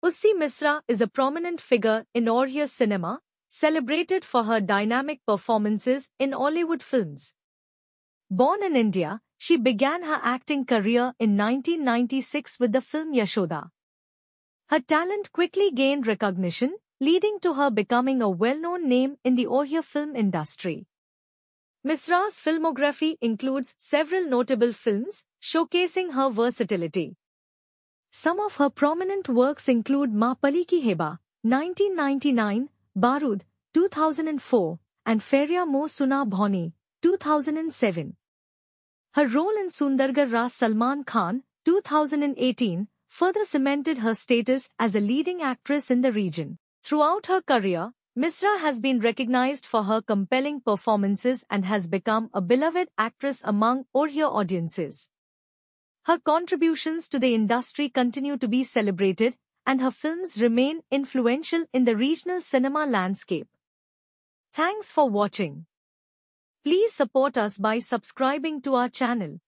Usi Misra is a prominent figure in Oriya cinema, celebrated for her dynamic performances in Hollywood films. Born in India, she began her acting career in 1996 with the film Yashoda. Her talent quickly gained recognition, leading to her becoming a well-known name in the Oriya film industry. Misra's filmography includes several notable films, showcasing her versatility. Some of her prominent works include Ma Pali Ki Heba, 1999, Barud, 2004, and Feria Mo Suna Bhoni, 2007. Her role in Sundargarh Ra Salman Khan, 2018, further cemented her status as a leading actress in the region. Throughout her career, Misra has been recognized for her compelling performances and has become a beloved actress among Oriya audiences. Her contributions to the industry continue to be celebrated, and her films remain influential in the regional cinema landscape. Thanks for watching. Please support us by subscribing to our channel.